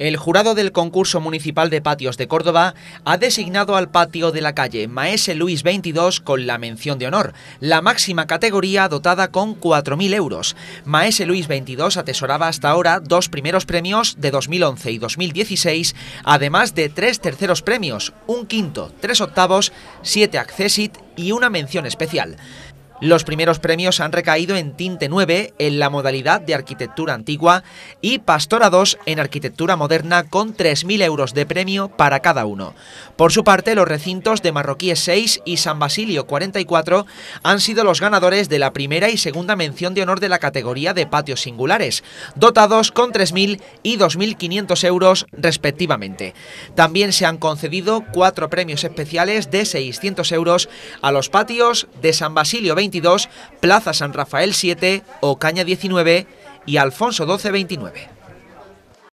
El jurado del concurso municipal de patios de Córdoba ha designado al patio de la calle Maese Luis 22 con la mención de honor, la máxima categoría dotada con 4.000 euros. Maese Luis 22 atesoraba hasta ahora dos primeros premios de 2011 y 2016, además de tres terceros premios, un quinto, tres octavos, siete accessit y una mención especial. Los primeros premios han recaído en Tinte 9 en la modalidad de arquitectura antigua y Pastora 2 en arquitectura moderna con 3.000 euros de premio para cada uno. Por su parte, los recintos de Marroquíes 6 y San Basilio 44 han sido los ganadores de la primera y segunda mención de honor de la categoría de patios singulares, dotados con 3.000 y 2.500 euros respectivamente. También se han concedido cuatro premios especiales de 600 euros a los patios de San Basilio 20 22, Plaza San Rafael 7, Ocaña 19 y Alfonso 1229.